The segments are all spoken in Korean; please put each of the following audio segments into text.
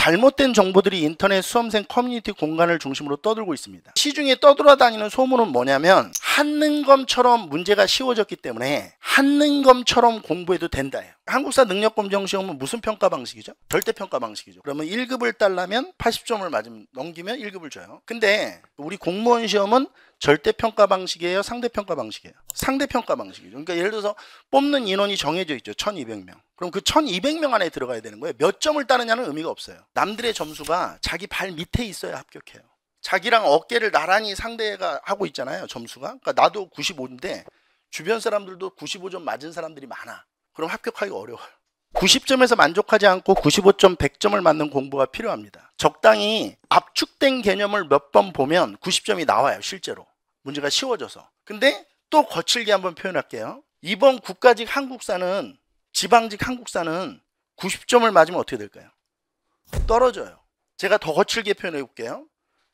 잘못된 정보들이 인터넷 수험생 커뮤니티 공간을 중심으로 떠들고 있습니다. 시중에 떠돌아다니는 소문은 뭐냐면 한능검처럼 문제가 쉬워졌기 때문에 한능검처럼 공부해도 된다예요. 한국사 능력검정 시험은 무슨 평가 방식이죠? 절대평가 방식이죠. 그러면 1급을 딸라면 80점을 맞으면 넘기면 1급을 줘요. 근데 우리 공무원 시험은 절대평가 방식이에요? 상대평가 방식이에요? 상대평가 방식이죠. 그러니까 예를 들어서 뽑는 인원이 정해져 있죠. 1200명. 그럼 그 1200명 안에 들어가야 되는 거예요. 몇 점을 따느냐는 의미가 없어요. 남들의 점수가 자기 발 밑에 있어야 합격해요. 자기랑 어깨를 나란히 상대가 하고 있잖아요. 점수가. 그러니까 나도 95인데 주변 사람들도 95점 맞은 사람들이 많아. 그럼 합격하기 어려워요. 90점에서 만족하지 않고 95점, 100점을 맞는 공부가 필요합니다. 적당히 압축된 개념을 몇 번 보면 90점이 나와요, 실제로. 문제가 쉬워져서. 근데 또 거칠게 한번 표현할게요. 이번 국가직 한국사는 지방직 한국사는 90점을 맞으면 어떻게 될까요? 떨어져요. 제가 더 거칠게 표현해 볼게요.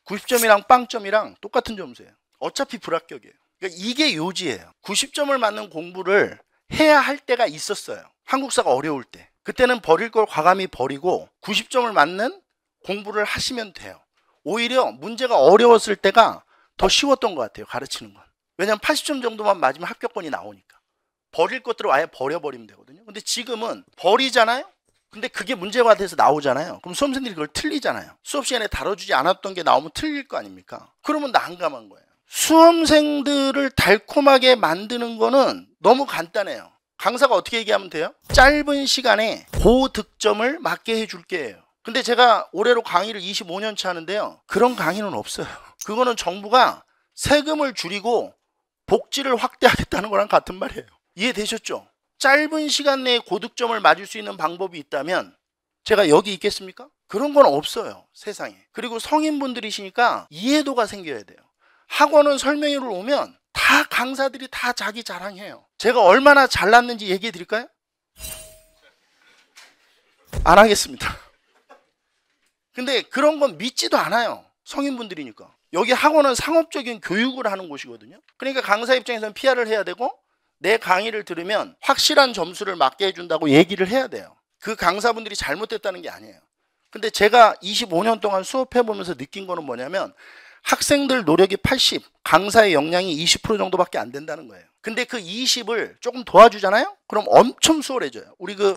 90점이랑 빵점이랑 똑같은 점수예요. 어차피 불합격이에요. 그러니까 이게 요지예요. 90점을 맞는 공부를 해야 할 때가 있었어요. 한국사가 어려울 때. 그때는 버릴 걸 과감히 버리고 90점을 맞는 공부를 하시면 돼요. 오히려 문제가 어려웠을 때가 더 쉬웠던 것 같아요. 가르치는 건. 왜냐하면 80점 정도만 맞으면 합격권이 나오니까. 버릴 것들을 아예 버려버리면 되거든요. 근데 지금은 버리잖아요? 근데 그게 문제가 돼서 나오잖아요. 그럼 수험생들이 그걸 틀리잖아요. 수업 시간에 다뤄주지 않았던 게 나오면 틀릴 거 아닙니까? 그러면 난감한 거예요. 수험생들을 달콤하게 만드는 거는 너무 간단해요. 강사가 어떻게 얘기하면 돼요? 짧은 시간에 고득점을 맞게 해줄 게예요. 근데 제가 올해로 강의를 25년 차 하는데요. 그런 강의는 없어요. 그거는 정부가 세금을 줄이고 복지를 확대하겠다는 거랑 같은 말이에요. 이해되셨죠? 짧은 시간 내에 고득점을 맞을 수 있는 방법이 있다면 제가 여기 있겠습니까? 그런 건 없어요 세상에 그리고 성인분들이시니까 이해도가 생겨야 돼요 학원은 설명회를 오면 다 강사들이 다 자기 자랑해요 제가 얼마나 잘났는지 얘기해 드릴까요? 안 하겠습니다 근데 그런 건 믿지도 않아요 성인분들이니까 여기 학원은 상업적인 교육을 하는 곳이거든요 그러니까 강사 입장에서는 PR을 해야 되고 내 강의를 들으면 확실한 점수를 맞게 해준다고 얘기를 해야 돼요. 그 강사분들이 잘못됐다는 게 아니에요. 근데 제가 25년 동안 수업해보면서 느낀 거는 뭐냐면 학생들 노력이 80, 강사의 역량이 20% 정도밖에 안 된다는 거예요. 근데 그 20을 조금 도와주잖아요? 그럼 엄청 수월해져요. 우리 그,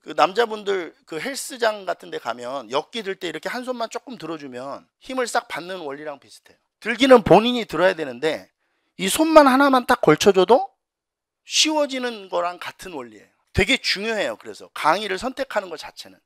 그 남자분들 그 헬스장 같은 데 가면 역기 들 때 이렇게 한 손만 조금 들어주면 힘을 싹 받는 원리랑 비슷해요. 들기는 본인이 들어야 되는데 이 손만 하나만 딱 걸쳐줘도 쉬워지는 거랑 같은 원리예요. 되게 중요해요. 그래서 강의를 선택하는 것 자체는.